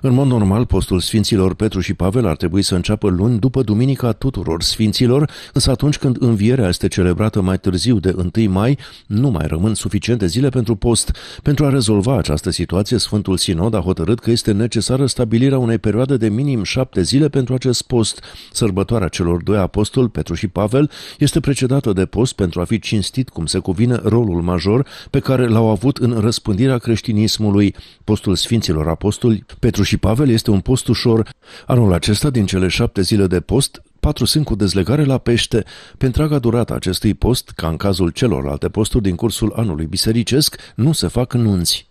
În mod normal, postul Sfinților Petru și Pavel ar trebui să înceapă luni după Duminica tuturor Sfinților, însă atunci când învierea este celebrată mai târziu de 1 mai, nu mai rămân suficiente zile pentru post. Pentru a rezolva această situație, Sfântul Sinod a hotărât că este necesară stabilirea unei perioade de minim șapte zile pentru acest post. Sărbătoarea celor doi apostoli, Petru și Pavel, este precedată de post pentru a fi cinstit cum se cuvine rolul major pe care l-au avut în răspândirea creștinismului. Postul Sfinților Apostoli, Petru și Pavel este un post ușor. Anul acesta, din cele șapte zile de post, patru sunt cu dezlegare la pește. Pe întreaga durată acestui post, ca în cazul celorlalte posturi din cursul anului bisericesc, nu se fac nunți.